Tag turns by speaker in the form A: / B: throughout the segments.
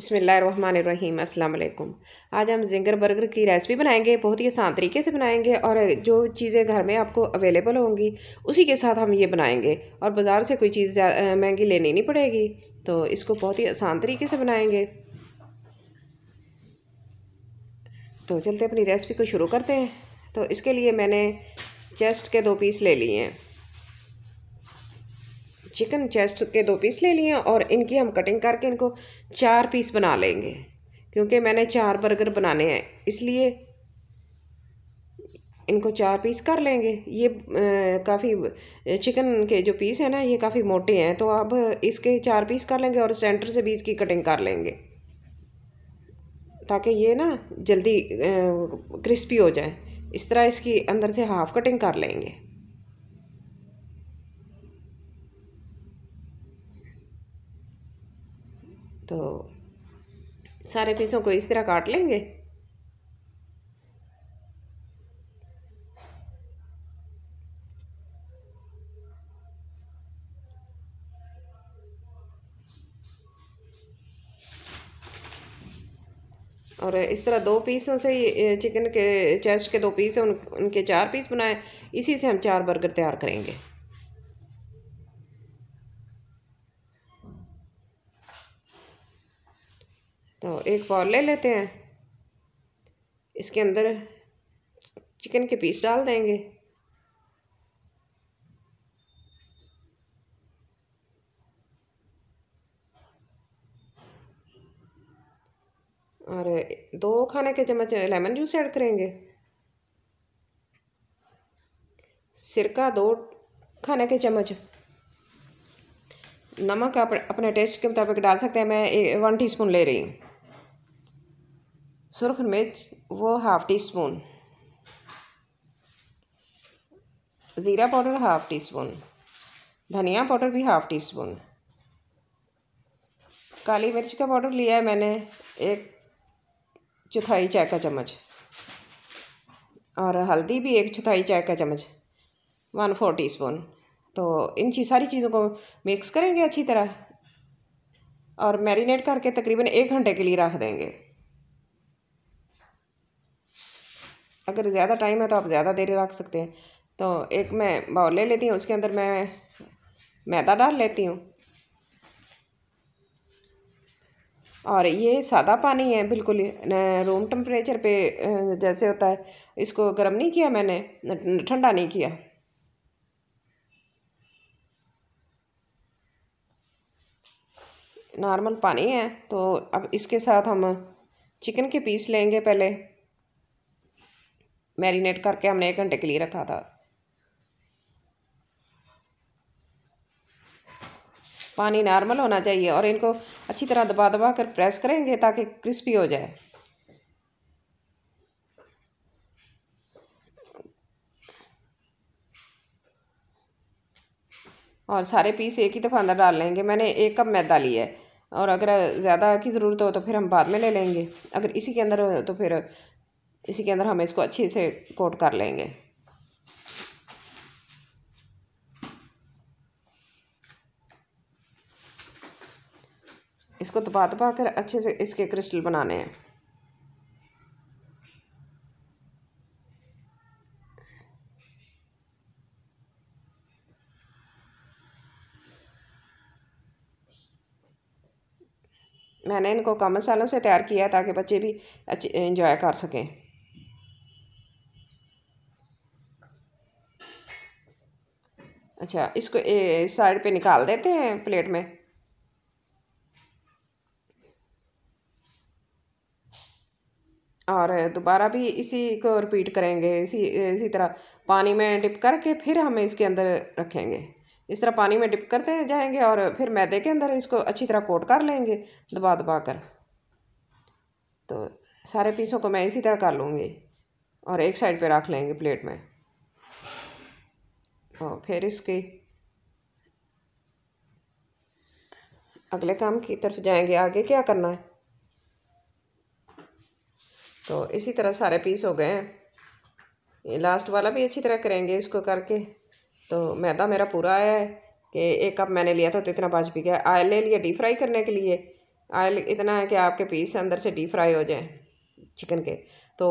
A: बसमीम अल्लाम आज हम जिंगर बर्गर की रेसिपी बनाएंगे बहुत ही आसान तरीके से बनाएंगे और जो चीज़ें घर में आपको अवेलेबल होंगी उसी के साथ हम ये बनाएंगे और बाज़ार से कोई चीज़ महंगी लेनी नहीं पड़ेगी तो इसको बहुत ही आसान तरीके से बनाएंगे तो चलते अपनी रेसिपी को शुरू करते हैं तो इसके लिए मैंने चेस्ट के दो पीस ले लिए हैं चिकन चेस्ट के दो पीस ले लिए और इनकी हम कटिंग करके इनको चार पीस बना लेंगे क्योंकि मैंने चार बर्गर बनाने हैं इसलिए इनको चार पीस कर लेंगे ये काफ़ी चिकन के जो पीस है ना ये काफ़ी मोटे हैं तो अब इसके चार पीस कर लेंगे और सेंटर से भी इसकी कटिंग कर लेंगे ताकि ये ना जल्दी क्रिस्पी हो जाए इस तरह इसकी अंदर से हाफ कटिंग कर लेंगे सारे पीसों को इस तरह काट लेंगे और इस तरह दो पीसों से ही चिकन के चेस्ट के दो पीस हैं उन, उनके चार पीस बनाए इसी से हम चार बर्गर तैयार करेंगे तो एक बॉल ले लेते हैं इसके अंदर चिकन के पीस डाल देंगे और दो खाने के चम्मच लेमन जूस ऐड करेंगे सिरका दो खाने के चम्मच नमक आप अपने टेस्ट के मुताबिक डाल सकते हैं मैं वन स्पून ले रही हूँ सुरख मिर्च वो हाफ टी स्पून ज़ीरा पाउडर हाफ टी स्पून धनिया पाउडर भी हाफ टी स्पून काली मिर्च का पाउडर लिया है मैंने एक चौथाई चाय का चम्मच और हल्दी भी एक चौथाई चाय का चम्मच वन फोर टी स्पून तो इन चीज सारी चीज़ों को मिक्स करेंगे अच्छी तरह और मैरिनेट करके तकरीबन एक घंटे के लिए रख देंगे अगर ज़्यादा टाइम है तो आप ज़्यादा देर रख सकते हैं तो एक मैं बाउल ले लेती हूँ उसके अंदर मैं मैदा डाल लेती हूँ और ये सादा पानी है बिल्कुल रूम टेम्परेचर पे जैसे होता है इसको गर्म नहीं किया मैंने ठंडा नहीं किया नॉर्मल पानी है तो अब इसके साथ हम चिकन के पीस लेंगे पहले मैरिनेट करके हमने एक घंटे के लिए रखा था पानी नॉर्मल होना चाहिए और इनको अच्छी तरह दबा दबा कर प्रेस करेंगे ताकि क्रिस्पी हो जाए और सारे पीस एक ही दफ़ा अंदर डाल लेंगे मैंने एक कप मैदा लिया है और अगर ज़्यादा की ज़रूरत हो तो फिर हम बाद में ले लेंगे अगर इसी के अंदर हो तो फिर इसी के अंदर हम इसको अच्छे से कोट कर लेंगे इसको दबा दबा कर अच्छे से इसके क्रिस्टल बनाने हैं मैंने इनको कम मसालों से तैयार किया है ताकि बच्चे भी अच्छे इंजॉय कर सकें अच्छा इसको इस साइड पे निकाल देते हैं प्लेट में और दोबारा भी इसी को रिपीट करेंगे इसी इसी तरह पानी में डिप करके फिर हम इसके अंदर रखेंगे इस तरह पानी में डिप करते जाएंगे और फिर मैदे के अंदर इसको अच्छी तरह कोट कर लेंगे दबा दबा कर तो सारे पीसों को मैं इसी तरह कर लूँगी और एक साइड पे रख लेंगे प्लेट में और फिर इसकी अगले काम की तरफ जाएंगे आगे क्या करना है तो इसी तरह सारे पीस हो गए हैं ये लास्ट वाला भी अच्छी तरह करेंगे इसको करके तो मैदा मेरा पूरा आया है कि एक कप मैंने लिया था तो इतना पाँच पी गया आयल ले लिया डीप फ्राई करने के लिए आयल इतना है कि आपके पीस अंदर से डीप फ्राई हो जाए चिकन के तो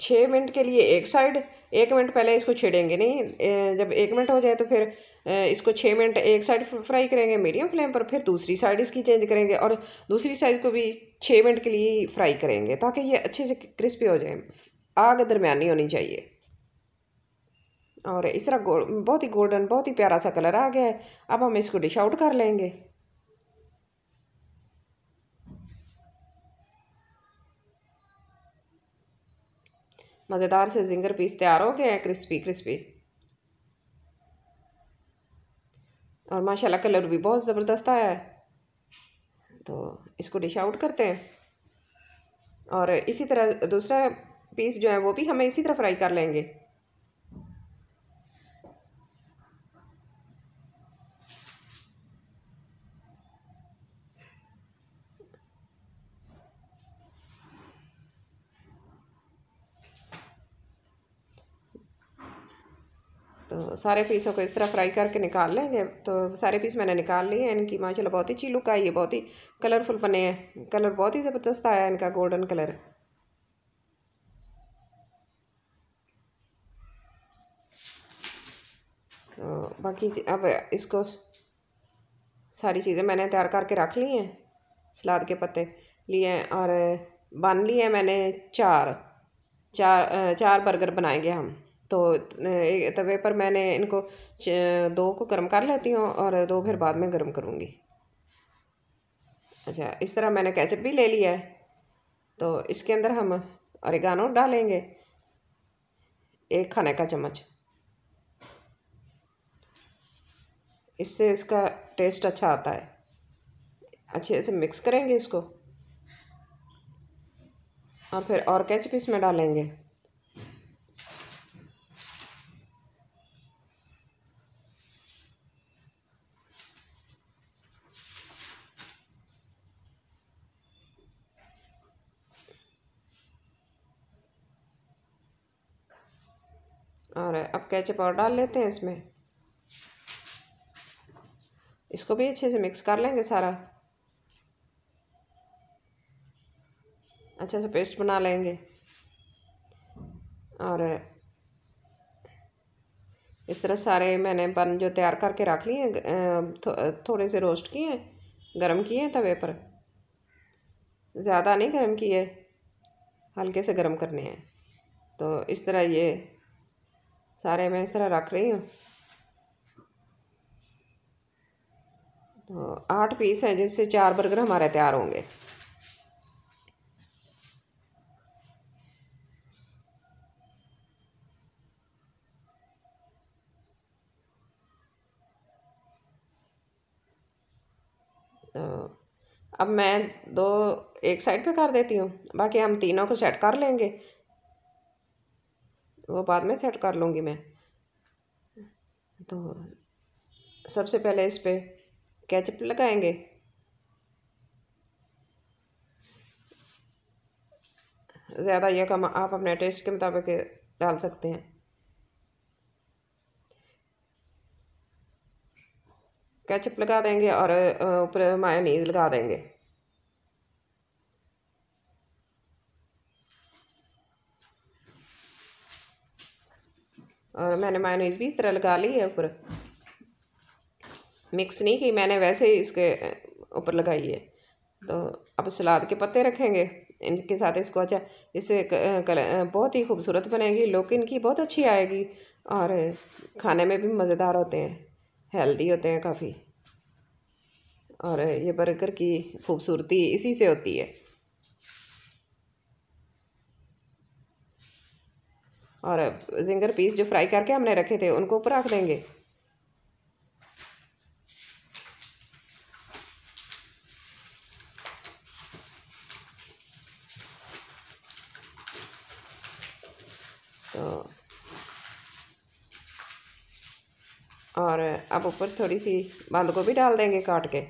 A: छः मिनट के लिए एक साइड एक मिनट पहले इसको छेड़ेंगे नहीं जब एक मिनट हो जाए तो फिर इसको छः मिनट एक साइड फ्राई करेंगे मीडियम फ्लेम पर फिर दूसरी साइड इसकी चेंज करेंगे और दूसरी साइड को भी छः मिनट के लिए फ्राई करेंगे ताकि ये अच्छे से क्रिस्पी हो जाए आग दरमियानी होनी चाहिए और इस तरह बहुत ही गोल्डन बहुत ही प्यारा सा कलर आ गया है अब हम इसको डिश आउट कर लेंगे मज़ेदार से जिंगर पीस तैयार हो गए हैं क्रिस्पी क्रिस्पी और माशाल्लाह कलर भी बहुत ज़बरदस्त आया है तो इसको डिश आउट करते हैं और इसी तरह दूसरा पीस जो है वो भी हमें इसी तरह फ्राई कर लेंगे तो सारे पीसों को इस तरह फ्राई करके निकाल लेंगे तो सारे पीस मैंने निकाल लिए हैं इनकी माशाल्लाह बहुत ही अच्छी लुक आई है बहुत ही कलरफुल बने हैं कलर बहुत ही ज़बरदस्त आया है इनका गोल्डन कलर तो बाकी अब इसको सारी चीज़ें मैंने तैयार करके रख ली हैं सलाद के पत्ते लिए हैं और बन लिए मैंने चार चार चार बर्गर बनाएंगे हम तो तवे पर मैंने इनको दो को गर्म कर लेती हूँ और दो फिर बाद में गर्म करूँगी अच्छा इस तरह मैंने कैचअप भी ले लिया है तो इसके अंदर हम औरगानो डालेंगे एक खाने का चम्मच इससे इसका टेस्ट अच्छा आता है अच्छे से मिक्स करेंगे इसको और फिर और कैचअप इसमें डालेंगे केचप और डाल लेते हैं इसमें इसको भी अच्छे से मिक्स कर लेंगे सारा अच्छा से पेस्ट बना लेंगे और इस तरह सारे मैंने बन जो तैयार करके रख लिए हैं थो, थोड़े से रोस्ट किए हैं गर्म किए हैं तवे पर ज़्यादा नहीं गर्म किए हल्के से गर्म करने हैं तो इस तरह ये सारे मैं इस तरह रख रही हूँ तो आठ पीस हैं जिससे चार बर्गर हमारे तैयार होंगे तो अब मैं दो एक साइड पे कर देती हूँ बाकी हम तीनों को सेट कर लेंगे वो बाद में सेट कर लूँगी मैं तो सबसे पहले इस पर कैचअप लगाएंगे ज़्यादा या कम आप अपने टेस्ट के मुताबिक डाल सकते हैं कैचअप लगा देंगे और ऊपर मायोनीज लगा देंगे और मैंने मायोनीज भी इस तरह लगा ली है ऊपर मिक्स नहीं की मैंने वैसे ही इसके ऊपर लगाई है तो अब सलाद के पत्ते रखेंगे इनके साथ इसको अच्छा इससे बहुत ही खूबसूरत बनेगी लुक इनकी बहुत अच्छी आएगी और खाने में भी मज़ेदार होते हैं हेल्दी होते हैं काफ़ी और ये बर्गर की खूबसूरती इसी से होती है और जिंगर पीस जो फ्राई करके हमने रखे थे उनको ऊपर रख देंगे तो और अब ऊपर थोड़ी सी बंद गोभी डाल देंगे काट के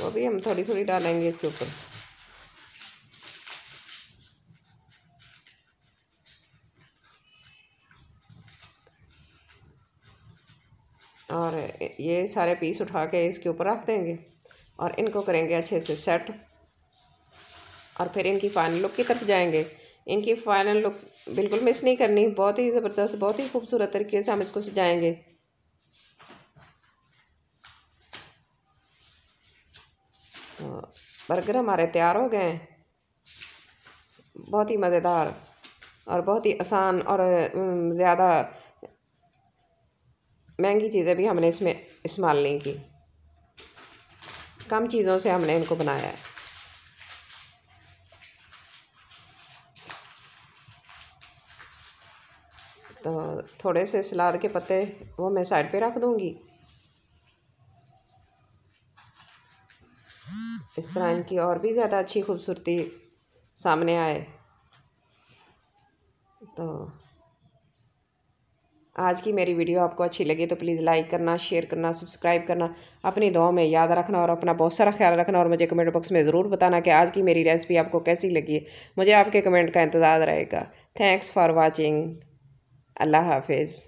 A: वो भी हम थोड़ी थोड़ी डालेंगे इसके ऊपर और ये सारे पीस उठा के इसके ऊपर रख देंगे और इनको करेंगे अच्छे से सेट और फिर इनकी फाइनल लुक की तरफ जाएंगे इनकी फाइनल लुक बिल्कुल मिस नहीं करनी बहुत ही ज़बरदस्त बहुत ही खूबसूरत तरीके से हम इसको सजाएंगे तो बर्गर हमारे तैयार हो गए हैं बहुत ही मज़ेदार और बहुत ही आसान और ज़्यादा महंगी चीज़ें भी हमने इसमें इस्तेमाल नहीं की कम चीज़ों से हमने इनको बनाया है तो थोड़े से सलाद के पत्ते वो मैं साइड पे रख दूंगी इस तरह इनकी और भी ज़्यादा अच्छी खूबसूरती सामने आए तो आज की मेरी वीडियो आपको अच्छी लगी तो प्लीज़ लाइक करना शेयर करना सब्सक्राइब करना अपनी दुआ में याद रखना और अपना बहुत सारा ख्याल रखना और मुझे कमेंट बॉक्स में ज़रूर बताना कि आज की मेरी रेसिपी आपको कैसी लगी मुझे आपके कमेंट का इंतज़ार रहेगा थैंक्स फॉर वॉचिंग अल्लाह हाफिज़